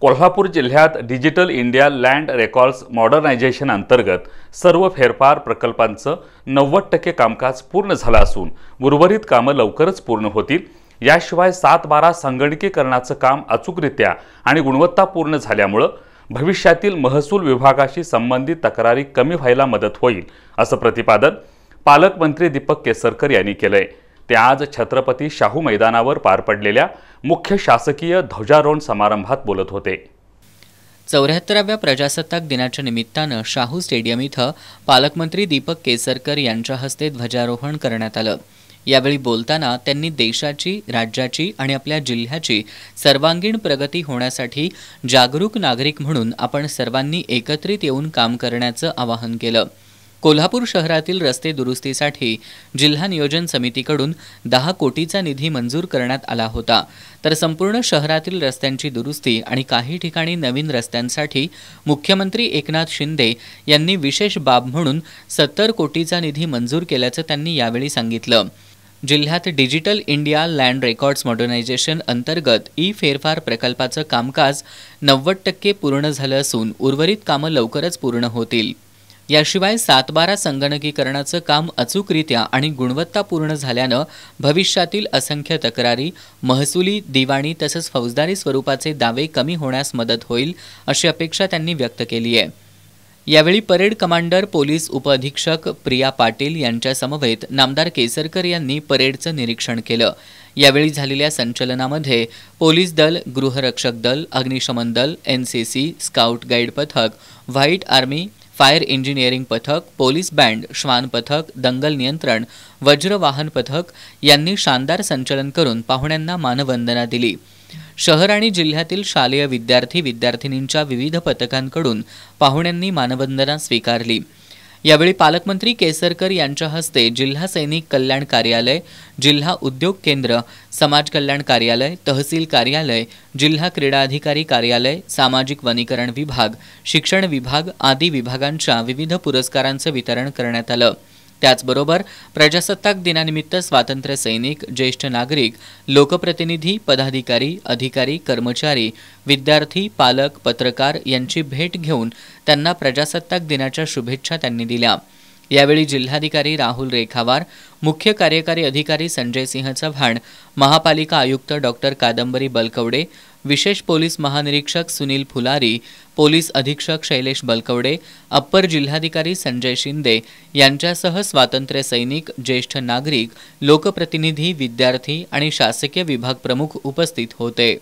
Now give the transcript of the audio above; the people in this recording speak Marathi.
कोल्हापूर जिल्ह्यात digital India land records modernisation अंतर्गत सर्व फेरफार प्रकल्पांचं नव्वद टक्के कामकाज पूर्ण झालं असून उर्वरित कामं लवकरच पूर्ण होतील याशिवाय सात बारा संगणकीकरणाचं काम अचूकरित्या आणि गुणवत्तापूर्ण झाल्यामुळं भविष्यातील महसूल विभागाशी संबंधित तक्रारी कमी व्हायला मदत होईल असं प्रतिपादन पालकमंत्री दीपक केसरकर यांनी केलं आहे त्या आज छत्रपती शाहू मैदानावर पार पडलेल्या मुख्य शासकीय ध्वजारोहण समारंभात बोलत होते चौऱ्याहत्तराव्या प्रजासत्ताक दिनाच्या निमित्तानं शाहू स्टेडियम इथं पालकमंत्री दीपक केसरकर यांच्या हस्ते ध्वजारोहण करण्यात आलं यावेळी बोलताना त्यांनी देशाची राज्याची आणि आपल्या जिल्ह्याची सर्वांगीण प्रगती होण्यासाठी जागरूक नागरिक म्हणून आपण सर्वांनी एकत्रित येऊन काम करण्याचं आवाहन केलं कोल्हापूर शहरातील रस्ते दुरुस्तीसाठी जिल्हा नियोजन समितीकडून दहा कोटीचा निधी मंजूर करण्यात आला होता तर संपूर्ण शहरातील रस्त्यांची दुरुस्ती आणि काही ठिकाणी नवीन रस्त्यांसाठी मुख्यमंत्री एकनाथ शिंदे यांनी विशेष बाब म्हणून सत्तर कोटीचा निधी मंजूर केल्याचं त्यांनी यावेळी सांगितलं जिल्ह्यात digital India land records modernisation अंतर्गत ई फेरफार प्रकल्पाचं कामकाज नव्वद टक्के पूर्ण झालं असून उर्वरित कामं लवकरच पूर्ण होतील याशिवाय सातबारा संगणकीकरणाचं काम अचूकरित्या आणि गुणवत्तापूर्ण झाल्यानं भविष्यातील असंख्य तक्रारी महसुली दिवाणी तसंच फौजदारी स्वरूपाचे दावे कमी होण्यास मदत होईल अशी अपेक्षा त्यांनी व्यक्त केली आहे यावेळी परेड कमांडर पोलीस उपअधीक्षक प्रिया पाटील यांच्या समवेत नामदार केसरकर यांनी परेडचं निरीक्षण केलं यावेळी झालेल्या संचलनामध्ये पोलीस दल गृहरक्षक दल अग्निशमन दल N C C scout guide पथक व्हाईट आर्मी फायर इंजिनिअरिंग पथक पोलीस बँड श्वान पथक दंगल नियंत्रण वज्र वाहन पथक यांनी शानदार संचलन करून पाहुण्यांना मानवंदना दिली शहर आणि जिल्ह्यातील शालेय विद्यार्थी विद्यार्थिनींच्या विविध पथकांकडून पाहुण्यांनी मानवंदना स्वीकारली यावेळी पालकमंत्री केसरकर यांच्या हस्ते जिल्हा सैनिक कल्याण कार्यालय जिल्हा उद्योग केंद्र समाज कल्याण कार्यालय तहसील कार्यालय जिल्हा क्रीडा अधिकारी कार्यालय सामाजिक वनीकरण विभाग शिक्षण विभाग आदी विभागांच्या विविध पुरस्कारांचं वितरण करण्यात आलं त्याचबरोबर प्रजासत्ताक दिनानिमित्त स्वातंत्र्य सैनिक ज्येष्ठ नागरिक लोकप्रतिनिधी पदाधिकारी अधिकारी कर्मचारी विद्यार्थी पालक पत्रकार यांची भेट घेऊन त्यांना प्रजासत्ताक दिनाच्या शुभेच्छा त्यांनी दिल्या यावेळी जिल्हाधिकारी राहुल रेखावार मुख्य कार्यकारी अधिकारी संजय सिंह चव्हाण महापालिका आयुक्त डॉक्टर कादंबरी बलकवडे विशेष पोलीस महानिरीक्षक सुनील फुलारी पोलीस अधीक्षक शैलेश बलकवडे अप्पर जिल्हाधिकारी संजय शिंदे यांच्यासह स्वातंत्र्य सैनिक ज्येष्ठ नागरिक लोकप्रतिनिधी विद्यार्थी आणि शासकीय विभाग प्रमुख उपस्थित होते